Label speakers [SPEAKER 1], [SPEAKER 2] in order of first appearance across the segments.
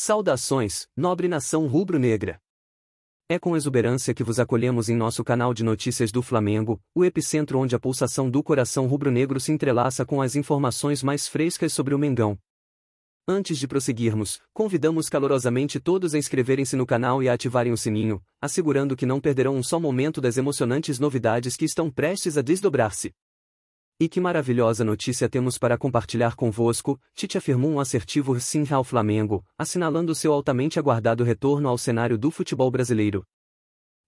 [SPEAKER 1] Saudações, nobre nação rubro-negra! É com exuberância que vos acolhemos em nosso canal de notícias do Flamengo, o epicentro onde a pulsação do coração rubro-negro se entrelaça com as informações mais frescas sobre o Mengão. Antes de prosseguirmos, convidamos calorosamente todos a inscreverem-se no canal e a ativarem o sininho, assegurando que não perderão um só momento das emocionantes novidades que estão prestes a desdobrar-se. E que maravilhosa notícia temos para compartilhar convosco, Tite afirmou um assertivo sim ao Flamengo, assinalando seu altamente aguardado retorno ao cenário do futebol brasileiro.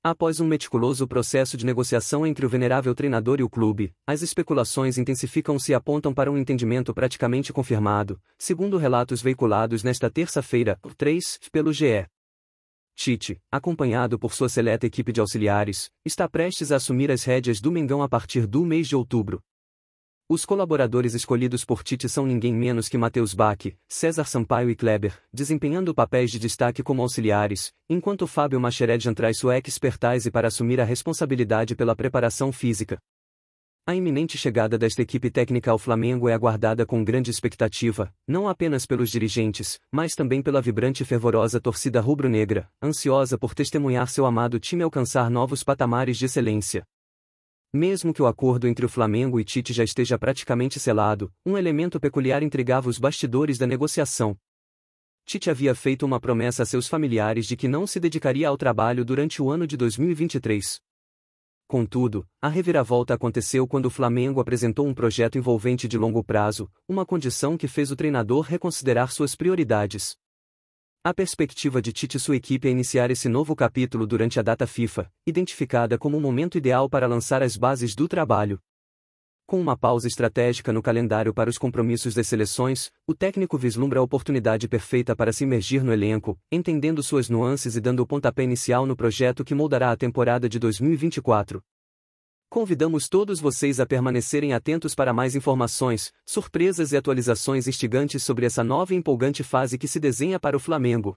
[SPEAKER 1] Após um meticuloso processo de negociação entre o venerável treinador e o clube, as especulações intensificam-se e apontam para um entendimento praticamente confirmado, segundo relatos veiculados nesta terça-feira, 3, pelo GE. Tite, acompanhado por sua seleta equipe de auxiliares, está prestes a assumir as rédeas do Mengão a partir do mês de outubro. Os colaboradores escolhidos por Tite são ninguém menos que Matheus Bach, César Sampaio e Kleber, desempenhando papéis de destaque como auxiliares, enquanto Fábio Machered traz sua expertise para assumir a responsabilidade pela preparação física. A iminente chegada desta equipe técnica ao Flamengo é aguardada com grande expectativa, não apenas pelos dirigentes, mas também pela vibrante e fervorosa torcida rubro-negra, ansiosa por testemunhar seu amado time alcançar novos patamares de excelência. Mesmo que o acordo entre o Flamengo e Tite já esteja praticamente selado, um elemento peculiar intrigava os bastidores da negociação. Tite havia feito uma promessa a seus familiares de que não se dedicaria ao trabalho durante o ano de 2023. Contudo, a reviravolta aconteceu quando o Flamengo apresentou um projeto envolvente de longo prazo, uma condição que fez o treinador reconsiderar suas prioridades. A perspectiva de Tite e sua equipe é iniciar esse novo capítulo durante a data FIFA, identificada como o momento ideal para lançar as bases do trabalho. Com uma pausa estratégica no calendário para os compromissos das seleções, o técnico vislumbra a oportunidade perfeita para se imergir no elenco, entendendo suas nuances e dando o pontapé inicial no projeto que moldará a temporada de 2024. Convidamos todos vocês a permanecerem atentos para mais informações, surpresas e atualizações instigantes sobre essa nova e empolgante fase que se desenha para o Flamengo.